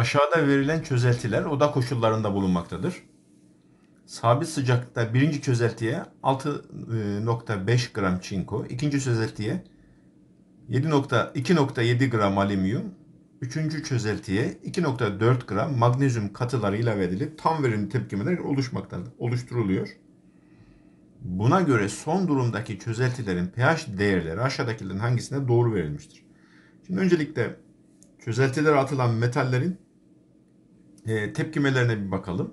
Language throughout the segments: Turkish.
Aşağıda verilen çözeltiler oda koşullarında bulunmaktadır. Sabit sıcaklıkta birinci çözeltiye 6.5 e, gram çinko, ikinci çözeltiye 7.2.7 gram alüminyum, üçüncü çözeltiye 2.4 gram magnezyum katıları ilave edilip tam verimli tepkimeler oluşmaktadır, oluşturuluyor. Buna göre son durumdaki çözeltilerin pH değerleri aşağıdakilerin hangisine doğru verilmiştir? Şimdi öncelikle çözeltilere atılan metallerin e, tepkimelerine bir bakalım.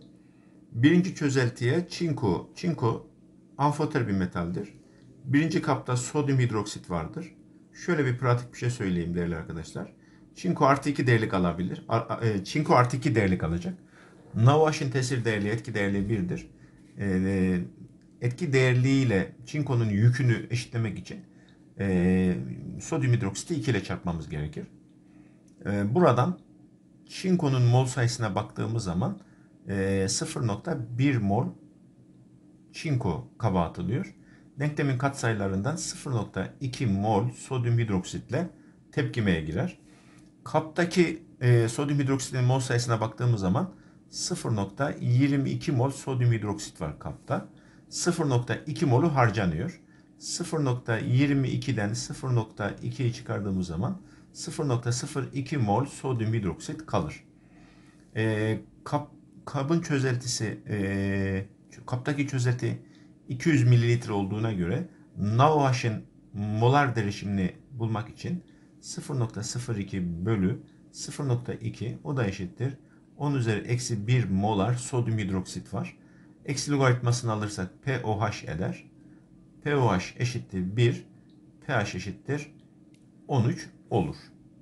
Birinci çözeltiye çinko. Çinko amfoter bir metaldir. Birinci kapta sodyum hidroksit vardır. Şöyle bir pratik bir şey söyleyeyim değerli arkadaşlar. Çinko artı 2 değerlik alabilir. E, çinko artı 2 değerlik alacak. Navaş'ın tesir değerli, etki değerli 1'dir. E, e, etki değerliğiyle çinkonun yükünü eşitlemek için sodyum hidroksiti 2 ile çarpmamız gerekir. Buradan Şinko'nun mol sayısına baktığımız zaman 0.1 e, mol çinko kaba atılıyor. Denklemin katsayılarından 0.2 mol sodyum hidroksitle tepkimeye girer. Kaptaki e, sodyum hidroksitin mol sayısına baktığımız zaman 0.22 mol sodyum hidroksit var kapta. 0.2 molu harcanıyor. 0.22'den 0.2'yi çıkardığımız zaman 0.02 mol sodyum hidroksit kalır. E, kap, kabın çözeltisi, e, kaptaki çözelti 200 mililitre olduğuna göre NaOH'in molar derişimini bulmak için 0.02 bölü 0.2 o da eşittir. 10 üzeri eksi 1 molar sodyum hidroksit var. Eksi logaritmasını alırsak POH eder pOH eşittir 1, pH eşittir 13 olur.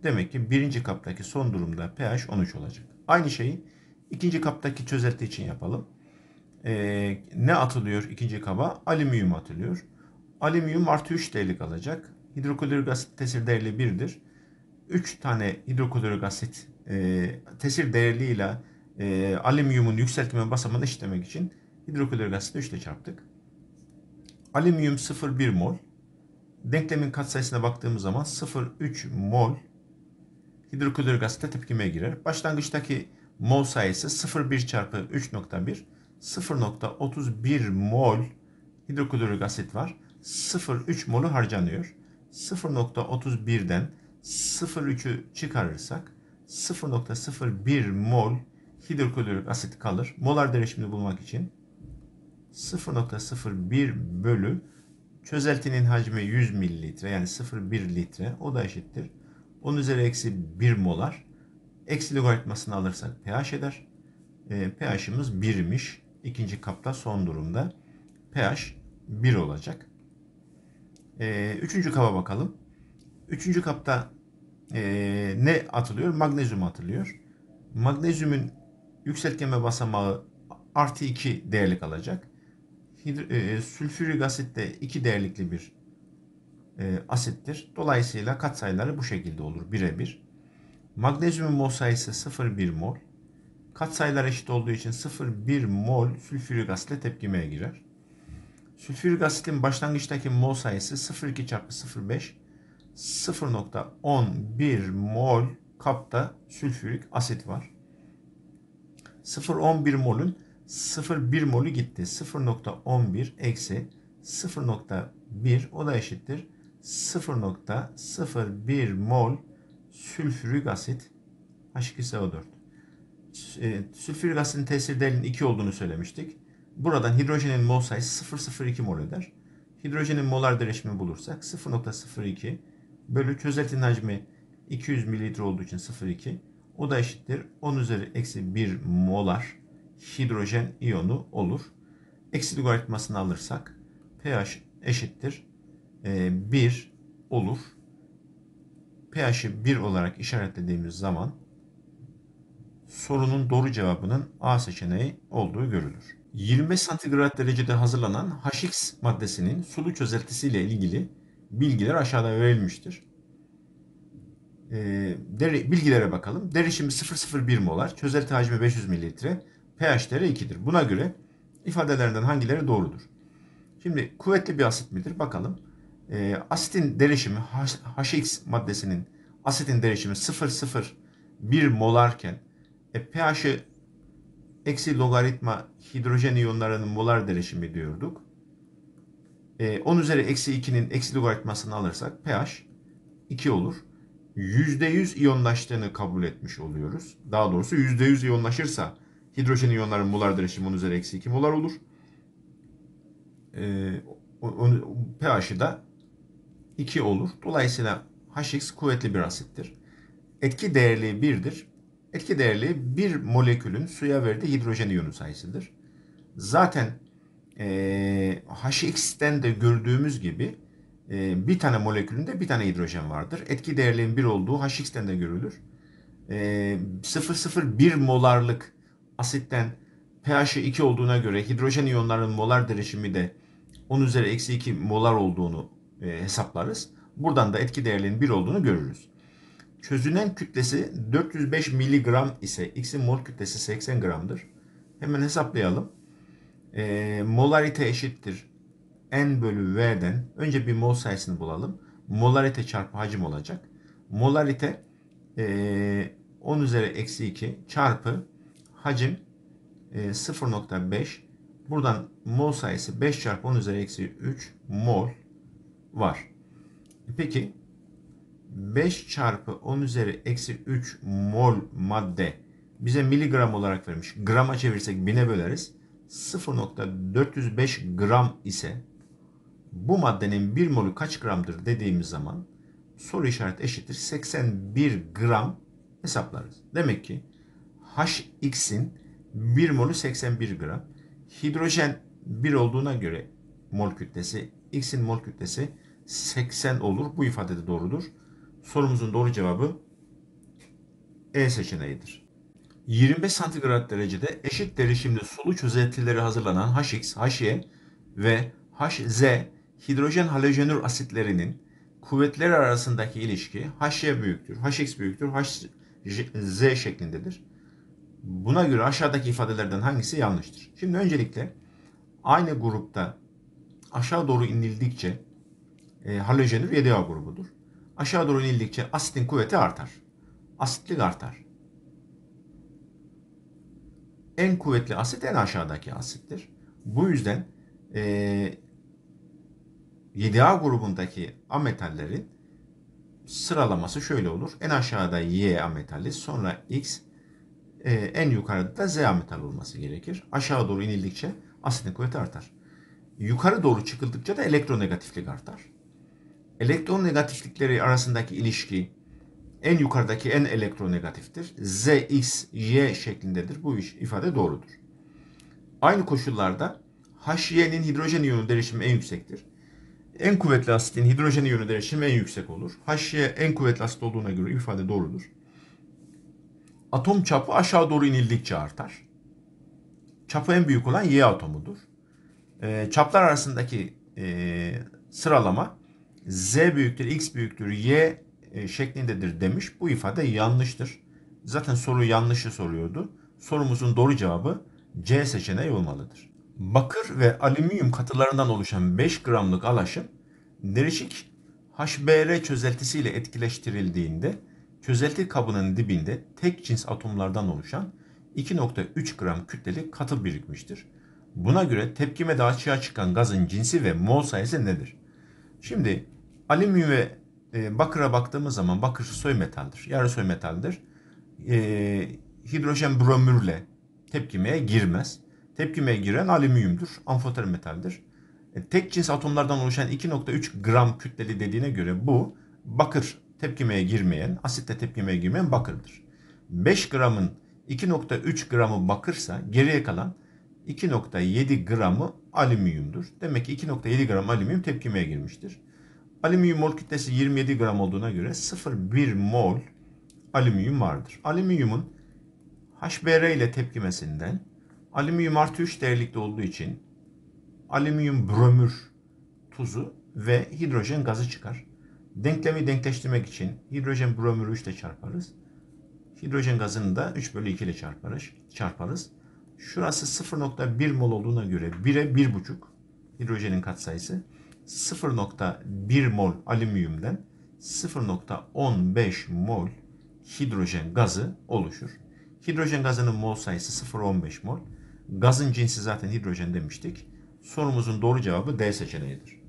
Demek ki birinci kaptaki son durumda pH 13 olacak. Aynı şeyi ikinci kaptaki çözelti için yapalım. Ee, ne atılıyor ikinci kaba? Alüminyum atılıyor. Alüminyum artı 3 değerlik alacak. Hidroklorik asit tesir değerli 1'dir. 3 tane hidroklorik asit e, tesir değerliyle e, alüminyumun yükseltme basamağını eşitlemek için hidroklorik asitle 3 ile çarptık. Alüminyum 0,1 mol. Denklemin katsayısına baktığımız zaman 0,3 mol hidroklorik asitle tepkimeye girer. Başlangıçtaki mol sayısı 0,1 çarpı 3,1 0,31 mol hidroklorik asit var. 0,3 mol'u harcanıyor. 0,31'den 0,3'ü çıkarırsak 0,01 mol hidroklorik asit kalır. Molar değişimini bulmak için 0.01 bölü çözeltinin hacmi 100 mililitre yani 0.1 litre o da eşittir. 10 üzeri eksi 1 molar. Eksi logaritmasını alırsak pH eder. E, pH'imiz 1'miş. İkinci kapta son durumda pH 1 olacak. E, üçüncü kaba bakalım. Üçüncü kapta e, ne atılıyor? Magnezyum atılıyor. Magnezyumun yükseltgeme basamağı artı 2 değerlik alacak. E, e, sülfürik asit de iki değerlikli bir e, asittir. Dolayısıyla katsayıları bu şekilde olur birebir. Magnezyumun mol sayısı 0,1 mol. Katsayılar eşit olduğu için 0,1 mol sülfürik asitle tepkimeye girer. Sülfürik asitin başlangıçtaki mol sayısı 0,2 çarpı 0,5 0,11 mol kapta sülfürik asit var. 0,11 molün 0,1 molü gitti. 0.11 eksi 0.1 o da eşittir. 0.01 mol sülfürik asit H2SO4. Ee, sülfürik asitin tesir değerinin 2 olduğunu söylemiştik. Buradan hidrojenin mol sayısı 0.02 mol eder. Hidrojenin molar değişimi bulursak 0.02 bölü çözeltinin hacmi 200 mililitre olduğu için 0.2 o da eşittir 10 üzeri eksi 1 molar hidrojen iyonu olur. Eksi logaritmasını alırsak pH eşittir 1 e, olur. pH'i 1 olarak işaretlediğimiz zaman sorunun doğru cevabının A seçeneği olduğu görülür. 20 santigrat derecede hazırlanan HX maddesinin sulu çözeltisiyle ilgili bilgiler aşağıda verilmiştir. E, bilgilere bakalım. Derişimi 0,01 molar, çözelti hacmi 500 mililitre, pH'leri 2'dir. Buna göre ifadelerinden hangileri doğrudur? Şimdi kuvvetli bir asit midir? Bakalım. E, asitin derişimi HX maddesinin asitin derişimi 0,01 molarken e, pH'i eksi logaritma hidrojen iyonlarının molar derişimi diyorduk. E, 10 üzeri eksi 2'nin eksi logaritmasını alırsak pH 2 olur. %100 iyonlaştığını kabul etmiş oluyoruz. Daha doğrusu %100 iyonlaşırsa Hidrojen iyonların molar direşimi 10 üzeri eksi 2 molar olur. E, ee, pH'i da 2 olur. Dolayısıyla HX kuvvetli bir asittir. Etki değerliği 1'dir. Etki değerliği bir molekülün suya verdiği hidrojen iyonu sayısıdır. Zaten e, HX'ten de gördüğümüz gibi e, bir tane molekülünde bir tane hidrojen vardır. Etki değerliğin 1 olduğu HX'ten de görülür. E, 0,01 molarlık asitten pH'i 2 olduğuna göre hidrojen iyonlarının molar derişimi de 10 üzeri eksi 2 molar olduğunu e, hesaplarız. Buradan da etki değerinin 1 olduğunu görürüz. Çözünen kütlesi 405 miligram ise X'in mol kütlesi 80 gramdır. Hemen hesaplayalım. E, molarite eşittir. N bölü V'den önce bir mol sayısını bulalım. Molarite çarpı hacim olacak. Molarite e, 10 üzeri eksi 2 çarpı hacim 0.5. E, Buradan mol sayısı 5 çarpı 10 üzeri eksi 3 mol var. E, peki 5 çarpı 10 üzeri eksi 3 mol madde bize miligram olarak vermiş. Grama çevirsek bine böleriz. 0.405 gram ise bu maddenin 1 molü kaç gramdır dediğimiz zaman soru işareti eşittir 81 gram hesaplarız. Demek ki HX'in 1 molü 81 gram. Hidrojen 1 olduğuna göre mol kütlesi, X'in mol kütlesi 80 olur. Bu ifade de doğrudur. Sorumuzun doğru cevabı E seçeneğidir. 25 santigrat derecede eşit derişimli sulu çözeltileri hazırlanan HX, HY ve HZ hidrojen halojenür asitlerinin kuvvetleri arasındaki ilişki HY büyüktür, HX büyüktür, HZ şeklindedir. Buna göre aşağıdaki ifadelerden hangisi yanlıştır? Şimdi öncelikle aynı grupta aşağı doğru inildikçe e, halojenür 7A grubudur. Aşağı doğru inildikçe asitin kuvveti artar. Asitlik artar. En kuvvetli asit en aşağıdaki asittir. Bu yüzden e, 7A grubundaki ametallerin sıralaması şöyle olur. En aşağıda Y ametali, sonra X, e, en yukarıda da Z metal olması gerekir. Aşağı doğru inildikçe asitin kuvveti artar. Yukarı doğru çıkıldıkça da elektronegatiflik artar. Elektronegatiflikleri arasındaki ilişki en yukarıdaki en elektronegatiftir. Z, X, Y şeklindedir. Bu ifade doğrudur. Aynı koşullarda HY'nin hidrojen iyonu derişimi en yüksektir. En kuvvetli asitin hidrojen iyonu derişimi en yüksek olur. HY en kuvvetli asit olduğuna göre ifade doğrudur. Atom çapı aşağı doğru inildikçe artar. Çapı en büyük olan Y atomudur. E, çaplar arasındaki e, sıralama Z büyüktür, X büyüktür, Y e, şeklindedir demiş. Bu ifade yanlıştır. Zaten soru yanlışı soruyordu. Sorumuzun doğru cevabı C seçeneği olmalıdır. Bakır ve alüminyum katılarından oluşan 5 gramlık alaşım nereşik HBr çözeltisiyle etkileştirildiğinde çözelti kabının dibinde tek cins atomlardan oluşan 2.3 gram kütleli katı birikmiştir. Buna göre tepkime tepkimede açığa çıkan gazın cinsi ve mol sayısı nedir? Şimdi alüminyum ve e, bakıra baktığımız zaman bakır soy metaldir. Yarı soy metaldir. E, hidrojen bromürle tepkimeye girmez. Tepkimeye giren alüminyumdur. Amfoter metaldir. E, tek cins atomlardan oluşan 2.3 gram kütleli dediğine göre bu bakır tepkimeye girmeyen, asitle tepkimeye girmeyen bakırdır. 5 gramın 2.3 gramı bakırsa geriye kalan 2.7 gramı alüminyumdur. Demek ki 2.7 gram alüminyum tepkimeye girmiştir. Alüminyum mol kütlesi 27 gram olduğuna göre 0,1 mol alüminyum vardır. Alüminyumun HBr ile tepkimesinden alüminyum artı 3 değerlikte olduğu için alüminyum bromür tuzu ve hidrojen gazı çıkar. Denklemi denkleştirmek için hidrojen bromürü 3 ile çarparız. Hidrojen gazını da 3 bölü 2 ile çarparız. çarparız. Şurası 0.1 mol olduğuna göre 1'e 1.5 hidrojenin katsayısı. 0.1 mol alüminyumdan 0.15 mol hidrojen gazı oluşur. Hidrojen gazının mol sayısı 0.15 mol. Gazın cinsi zaten hidrojen demiştik. Sorumuzun doğru cevabı D seçeneğidir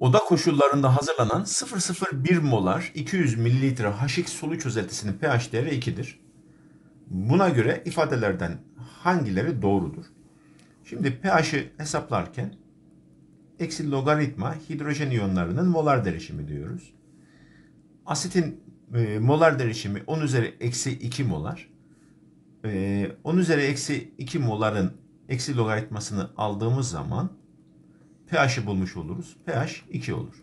oda koşullarında hazırlanan 0,01 molar 200 ml haşik solu çözeltisinin pH değeri 2'dir. Buna göre ifadelerden hangileri doğrudur? Şimdi pH'i hesaplarken eksi logaritma hidrojen iyonlarının molar derişimi diyoruz. Asitin e, molar derişimi 10 üzeri eksi 2 molar. E, 10 üzeri eksi 2 moların eksi logaritmasını aldığımız zaman pH'i bulmuş oluruz. pH 2 olur.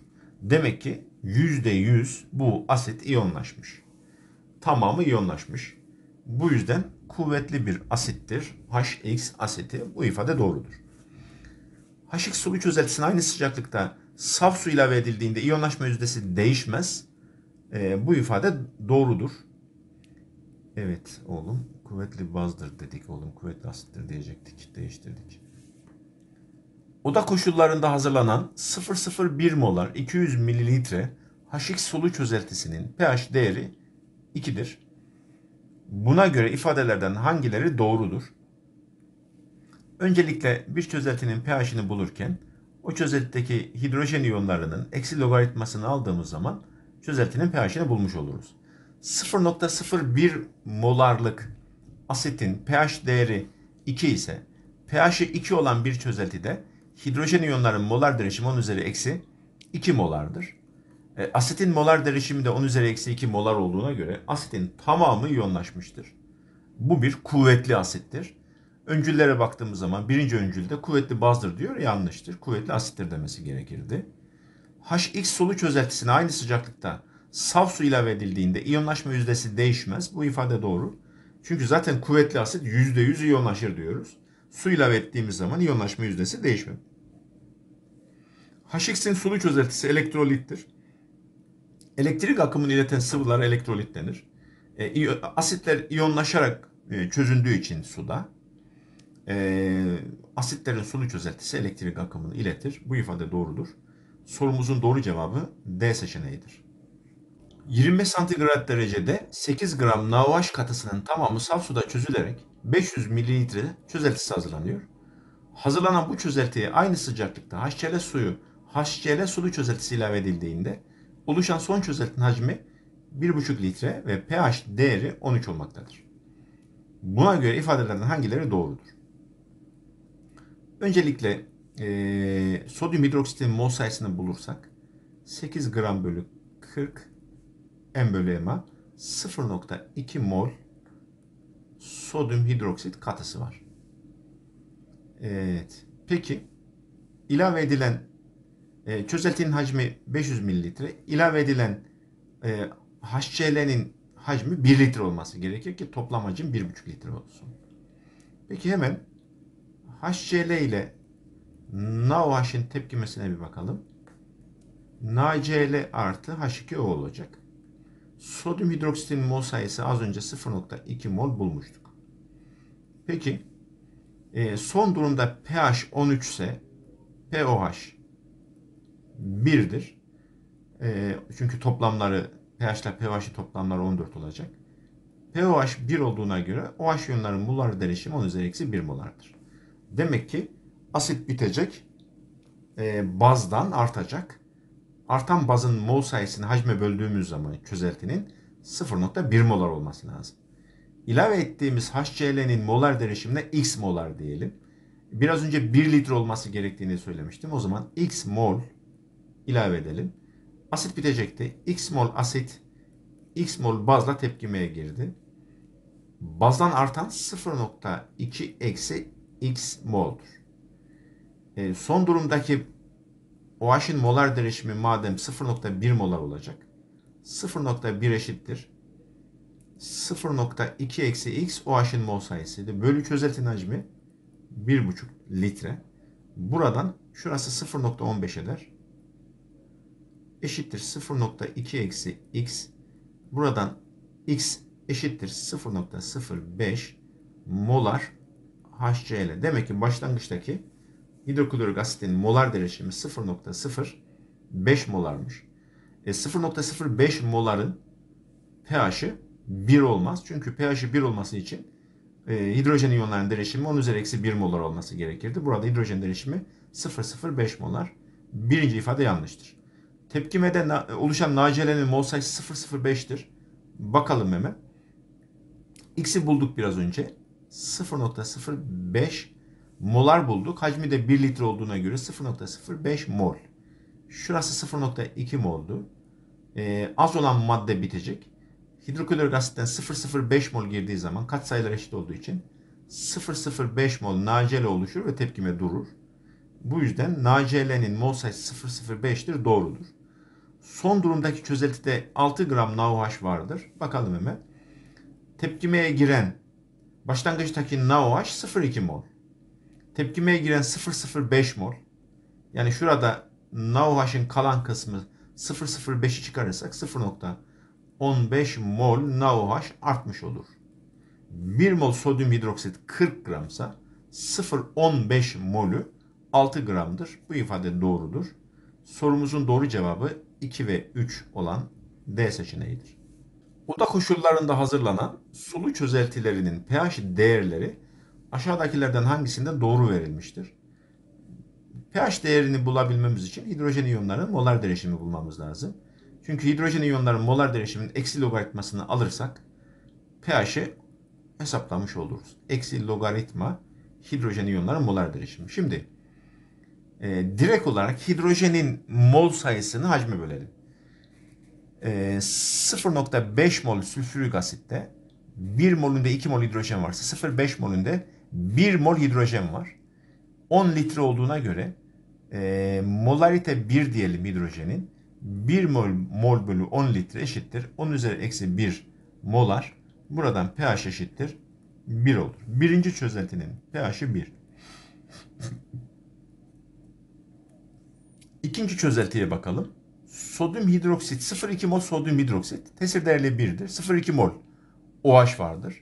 Demek ki %100 bu aset iyonlaşmış. Tamamı iyonlaşmış. Bu yüzden kuvvetli bir asittir. HX aseti bu ifade doğrudur. HX sıvı çözeltisine aynı sıcaklıkta saf su ilave edildiğinde iyonlaşma yüzdesi değişmez. E, bu ifade doğrudur. Evet oğlum kuvvetli bazdır dedik oğlum kuvvetli asittir diyecektik değiştirdik. Oda koşullarında hazırlanan 0,01 molar 200 mililitre Haşik solu çözeltisinin pH değeri 2'dir. Buna göre ifadelerden hangileri doğrudur? Öncelikle bir çözeltinin pH'ini bulurken o çözeltideki hidrojen iyonlarının eksi logaritmasını aldığımız zaman çözeltinin pH'ini bulmuş oluruz. 0.01 molarlık asitin pH değeri 2 ise pH'i 2 olan bir çözeltide hidrojen iyonların molar derişimi 10 üzeri eksi 2 molardır. E, asetin molar derişimi de 10 üzeri eksi 2 molar olduğuna göre asetin tamamı iyonlaşmıştır. Bu bir kuvvetli asettir. Öncüllere baktığımız zaman birinci öncülde kuvvetli bazdır diyor yanlıştır. Kuvvetli asittir demesi gerekirdi. HX solu çözeltisine aynı sıcaklıkta saf su ilave edildiğinde iyonlaşma yüzdesi değişmez. Bu ifade doğru. Çünkü zaten kuvvetli asit %100 iyonlaşır diyoruz. Su ilave ettiğimiz zaman iyonlaşma yüzdesi değişmiyor. Hx'in sulu çözeltisi elektrolittir. Elektrik akımını ileten sıvılar elektrolit denir. E, asitler iyonlaşarak e, çözündüğü için suda e, asitlerin sulu çözeltisi elektrik akımını iletir. Bu ifade doğrudur. Sorumuzun doğru cevabı D seçeneğidir. 25 santigrat derecede 8 gram navaş katısının tamamı saf suda çözülerek 500 mililitre çözeltisi hazırlanıyor. Hazırlanan bu çözeltiye aynı sıcaklıkta HCl suyu, HCl sulu çözeltisi ilave edildiğinde oluşan son çözeltinin hacmi 1,5 litre ve pH değeri 13 olmaktadır. Buna göre ifadelerden hangileri doğrudur? Öncelikle e, sodyum hidroksitin mol sayısını bulursak 8 gram bölü 40 M bölü M'a 0.2 mol sodyum hidroksit katısı var. Evet. Peki ilave edilen e, çözeltinin hacmi 500 mililitre. İlave edilen e, HCl'nin hacmi 1 litre olması gerekir ki toplam hacim 1,5 litre olsun. Peki hemen HCl ile NaOH'in tepkimesine bir bakalım. NaCl artı H2O olacak. Sodyum hidroksitin mol sayısı az önce 0.2 mol bulmuştuk. Peki e, son durumda pH 13 ise pOH 1'dir. E, çünkü toplamları pH ile pOH'ın toplamları 14 olacak. pOH 1 olduğuna göre OH yönlerin molar derişimi 10 üzeri eksi 1 molardır. Demek ki asit bitecek, e, bazdan artacak artan bazın mol sayısını hacme böldüğümüz zaman çözeltinin 0.1 molar olması lazım. İlave ettiğimiz HCl'nin molar derişimine X molar diyelim. Biraz önce 1 litre olması gerektiğini söylemiştim. O zaman X mol ilave edelim. Asit bitecekti. X mol asit X mol bazla tepkimeye girdi. Bazdan artan 0.2 eksi X moldur. E, son durumdaki OH'in molar derişimi madem 0.1 molar olacak. 0.1 eşittir. 0.2 eksi x OH'in mol sayısıydı. Bölü çözeltin hacmi 1.5 litre. Buradan şurası 0.15 eder. Eşittir 0.2 eksi x. Buradan x eşittir 0.05 molar HCl. Demek ki başlangıçtaki hidroklorik asitin molar derişimi 0.05 molarmış. E 0.05 moların pH'i 1 olmaz. Çünkü pH'i 1 olması için e, hidrojen iyonlarının derişimi 10 üzeri eksi 1 molar olması gerekirdi. Burada hidrojen derişimi 0.05 molar. Birinci ifade yanlıştır. Tepkimede na oluşan nacelenin mol sayısı 0.05'tir. Bakalım hemen. X'i bulduk biraz önce. 0.05 molar bulduk. Hacmi de 1 litre olduğuna göre 0.05 mol. Şurası 0.2 moldu. Ee, az olan madde bitecek. Hidroklorik asitten 0.05 mol girdiği zaman kat sayılar eşit olduğu için 0.05 mol NaCl oluşur ve tepkime durur. Bu yüzden NaCl'nin mol sayısı 0.05'tir doğrudur. Son durumdaki çözeltide 6 gram NaOH vardır. Bakalım hemen. Tepkimeye giren başlangıçtaki NaOH 0.2 mol. Tepkimeye giren 005 mol. Yani şurada NaOH'ın kalan kısmı 005'i çıkarırsak 0.15 mol NaOH artmış olur. 1 mol sodyum hidroksit 40 gramsa 0.15 molü 6 gramdır. Bu ifade doğrudur. Sorumuzun doğru cevabı 2 ve 3 olan D seçeneğidir. Oda koşullarında hazırlanan sulu çözeltilerinin pH değerleri aşağıdakilerden hangisinde doğru verilmiştir? pH değerini bulabilmemiz için hidrojen iyonlarının molar derişimi bulmamız lazım. Çünkü hidrojen iyonların molar derişiminin eksi logaritmasını alırsak pH'i hesaplamış oluruz. Eksi logaritma hidrojen iyonların molar derişimi. Şimdi e, direkt olarak hidrojenin mol sayısını hacme bölelim. E, 0.5 mol sülfürik asitte 1 molünde 2 mol hidrojen varsa 0.5 molünde 1 mol hidrojen var. 10 litre olduğuna göre e, molarite 1 diyelim hidrojenin. 1 mol, mol bölü 10 litre eşittir. 10 üzeri eksi 1 molar. Buradan pH eşittir. 1 olur. Birinci çözeltinin pH'i 1. İkinci çözeltiye bakalım. Sodyum hidroksit 0,2 mol sodyum hidroksit. Tesir değerli 1'dir. 0,2 mol OH vardır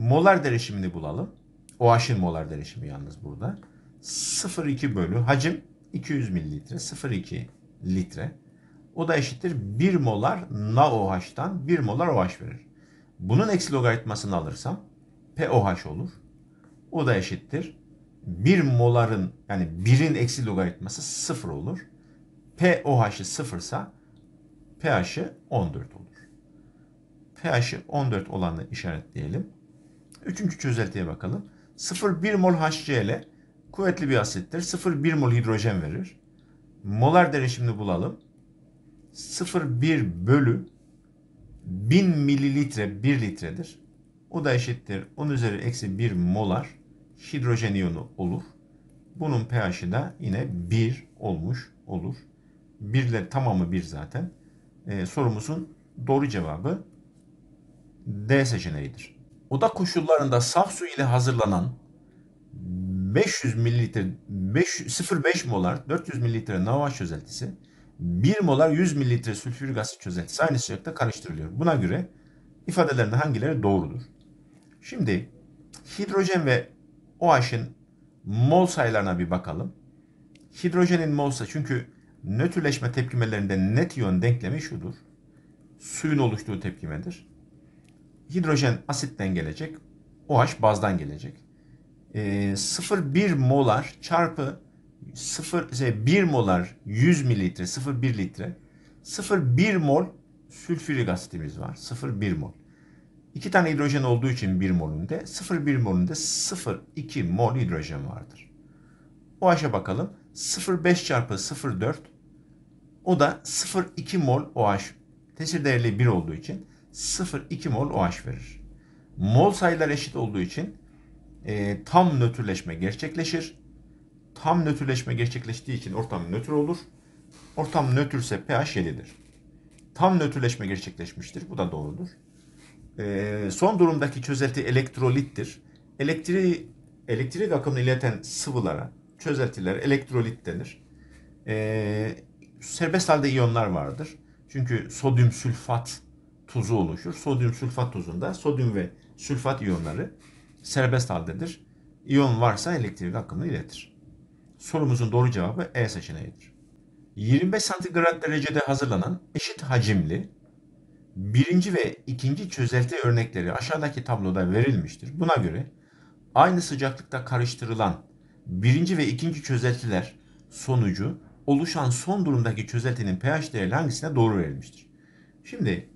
molar derişimini bulalım. OH'ın molar derişimi yalnız burada. 0,2 bölü hacim 200 mililitre 0,2 litre. O da eşittir 1 molar NaOH'tan 1 molar OH verir. Bunun eksi logaritmasını alırsam POH olur. O da eşittir 1 moların yani 1'in eksi logaritması 0 olur. POH'ı 0 ise pH'i 14 olur. pH'i 14 olanı işaretleyelim. Üçüncü çözeltiye bakalım. 0,1 mol HCl kuvvetli bir asittir. 0,1 mol hidrojen verir. Molar derişimini bulalım. 0,1 bölü 1000 mililitre 1 litredir. O da eşittir 10 üzeri eksi 1 molar hidrojen iyonu olur. Bunun pH'i de yine 1 olmuş olur. 1 ile tamamı 1 zaten. Ee, sorumuzun doğru cevabı D seçeneğidir oda koşullarında saf su ile hazırlanan 500 mililitre 0,5 molar 400 mililitre Navaş çözeltisi 1 molar 100 mililitre sülfür gazı çözeltisi aynı sıcakta karıştırılıyor. Buna göre ifadelerinde hangileri doğrudur? Şimdi hidrojen ve OH'ın mol sayılarına bir bakalım. Hidrojenin mol sayısı çünkü nötrleşme tepkimelerinde net yön denklemi şudur. Suyun oluştuğu tepkimedir hidrojen asitten gelecek. OH bazdan gelecek. E, ee, 0,1 molar çarpı 0, 1 şey, molar 100 mililitre 0,1 litre 0,1 mol sülfürik asitimiz var. 0,1 mol. İki tane hidrojen olduğu için 1 molünde 0,1 molünde 0,2 mol hidrojen vardır. OH'a bakalım. 0,5 çarpı 0,4 o da 0,2 mol OH. Tesir değerli 1 olduğu için 0,2 mol OH verir. Mol sayılar eşit olduğu için e, tam nötrleşme gerçekleşir. Tam nötrleşme gerçekleştiği için ortam nötr olur. Ortam nötrse pH 7'dir. Tam nötrleşme gerçekleşmiştir. Bu da doğrudur. E, son durumdaki çözelti elektrolittir. Elektriği, elektrik akımını ileten sıvılara çözeltiler elektrolit denir. E, serbest halde iyonlar vardır. Çünkü sodyum sülfat tuzu oluşur. Sodyum sülfat tuzunda sodyum ve sülfat iyonları serbest haldedir. İyon varsa elektrik akımını iletir. Sorumuzun doğru cevabı E seçeneğidir. 25 santigrat derecede hazırlanan eşit hacimli birinci ve ikinci çözelti örnekleri aşağıdaki tabloda verilmiştir. Buna göre aynı sıcaklıkta karıştırılan birinci ve ikinci çözeltiler sonucu oluşan son durumdaki çözeltinin pH değeri hangisine doğru verilmiştir? Şimdi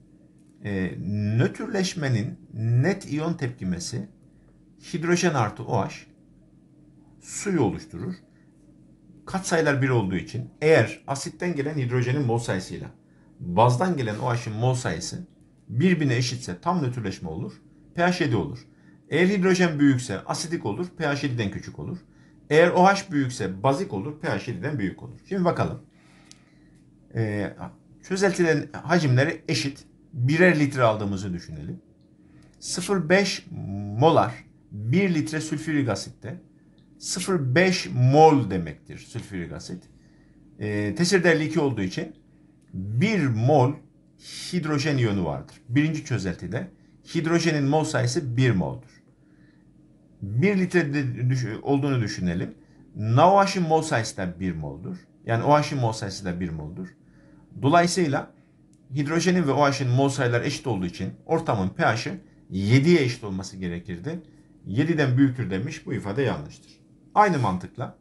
e, nötrleşmenin net iyon tepkimesi hidrojen artı OH suyu oluşturur. Kat sayılar bir olduğu için eğer asitten gelen hidrojenin mol sayısıyla bazdan gelen OH'ın mol sayısı birbirine eşitse tam nötrleşme olur. pH 7 olur. Eğer hidrojen büyükse asidik olur. pH 7'den küçük olur. Eğer OH büyükse bazik olur. pH 7'den büyük olur. Şimdi bakalım. Ee, çözeltilerin hacimleri eşit birer litre aldığımızı düşünelim. 0,5 molar 1 litre sülfürik asitte 0,5 mol demektir sülfürik asit. E, ee, tesir değerli 2 olduğu için 1 mol hidrojen iyonu vardır. Birinci çözeltide hidrojenin mol sayısı 1 moldur. 1 litre olduğunu düşünelim. NaOH'in mol sayısı da 1 moldur. Yani OH'ın mol sayısı da 1 moldur. Dolayısıyla hidrojenin ve OH'in mol sayılar eşit olduğu için ortamın pH'i 7'ye eşit olması gerekirdi. 7'den büyüktür demiş. Bu ifade yanlıştır. Aynı mantıkla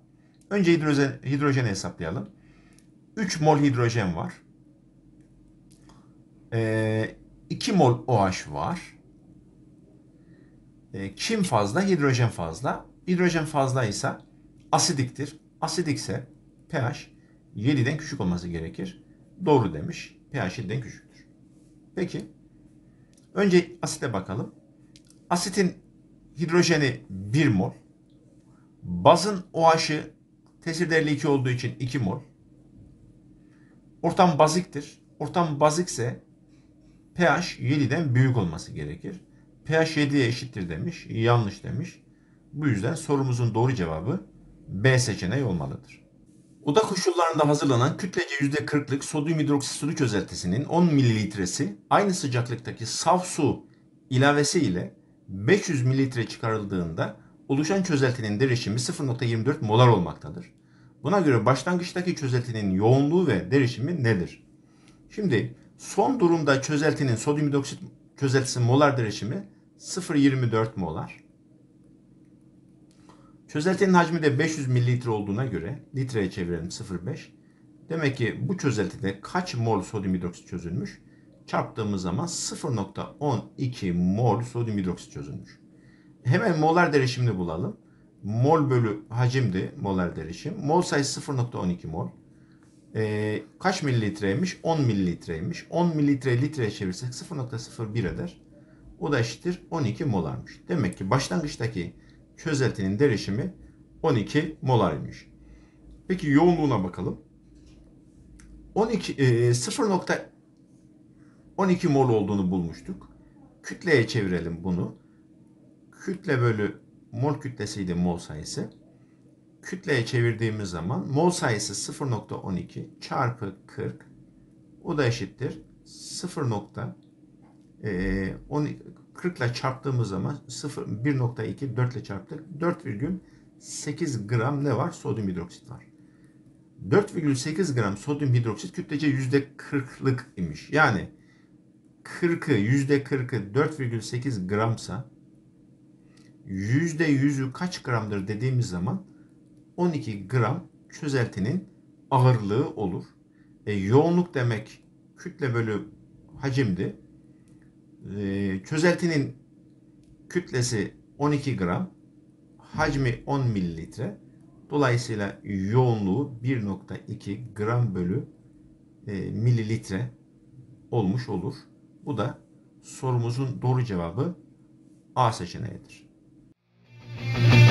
önce hidrojen, hidrojeni hesaplayalım. 3 mol hidrojen var. E, ee, 2 mol OH var. E, kim fazla? Hidrojen fazla. Hidrojen fazla ise asidiktir. Asidikse pH 7'den küçük olması gerekir. Doğru demiş pH'inden küçüktür. Peki önce asite bakalım. Asitin hidrojeni 1 mol. Bazın OH'ı tesir değerli 2 olduğu için 2 mol. Ortam baziktir. Ortam bazikse pH 7'den büyük olması gerekir. pH 7'ye eşittir demiş. Yanlış demiş. Bu yüzden sorumuzun doğru cevabı B seçeneği olmalıdır. Oda koşullarında hazırlanan kütlece %40'lık sodyum hidroksisürü çözeltisinin 10 mililitresi aynı sıcaklıktaki saf su ilavesi ile 500 mililitre çıkarıldığında oluşan çözeltinin derişimi 0.24 molar olmaktadır. Buna göre başlangıçtaki çözeltinin yoğunluğu ve derişimi nedir? Şimdi son durumda çözeltinin sodyum hidroksit çözeltisinin molar derişimi 0.24 molar. Çözeltinin hacmi de 500 mililitre olduğuna göre litreye çevirelim 0.5. Demek ki bu çözeltide kaç mol sodyum hidroksit çözülmüş? Çarptığımız zaman 0.12 mol sodyum hidroksit çözülmüş. Hemen molar derişimini bulalım. Mol bölü hacimdi molar derişim. Mol sayısı 0.12 mol. Ee, kaç mililitreymiş? 10 mililitreymiş. 10 mililitre litreye çevirsek 0.01 eder. O da eşittir 12 molarmış. Demek ki başlangıçtaki çözeltinin derişimi 12 molar imiş. Peki yoğunluğuna bakalım. 12 e, 0.12 mol olduğunu bulmuştuk. Kütleye çevirelim bunu. Kütle bölü mol kütlesiydi mol sayısı. Kütleye çevirdiğimiz zaman mol sayısı 0.12 çarpı 40 o da eşittir 0.12. E, 40 ile çarptığımız zaman 0, 1.2 4 ile çarptık. 4,8 gram ne var? Sodyum hidroksit var. 4,8 gram sodyum hidroksit kütlece %40'lık imiş. Yani 40'ı %40'ı 4,8 gramsa %100'ü kaç gramdır dediğimiz zaman 12 gram çözeltinin ağırlığı olur. E, yoğunluk demek kütle bölü hacimdi. Ee, çözeltinin kütlesi 12 gram, hacmi 10 mililitre. Dolayısıyla yoğunluğu 1.2 gram bölü e, mililitre olmuş olur. Bu da sorumuzun doğru cevabı A seçeneğidir. Müzik